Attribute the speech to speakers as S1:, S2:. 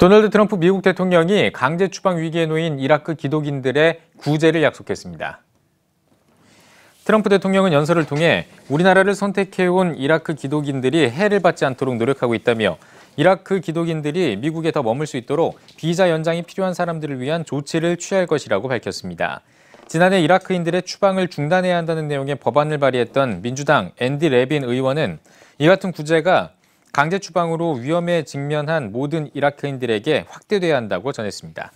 S1: 도널드 트럼프 미국 대통령이 강제 추방 위기에 놓인 이라크 기독인들의 구제를 약속했습니다. 트럼프 대통령은 연설을 통해 우리나라를 선택해온 이라크 기독인들이 해를 받지 않도록 노력하고 있다며 이라크 기독인들이 미국에 더 머물 수 있도록 비자 연장이 필요한 사람들을 위한 조치를 취할 것이라고 밝혔습니다. 지난해 이라크인들의 추방을 중단해야 한다는 내용의 법안을 발의했던 민주당 앤디 레빈 의원은 이 같은 구제가 강제 추방으로 위험에 직면한 모든 이라크인들에게 확대돼야 한다고 전했습니다.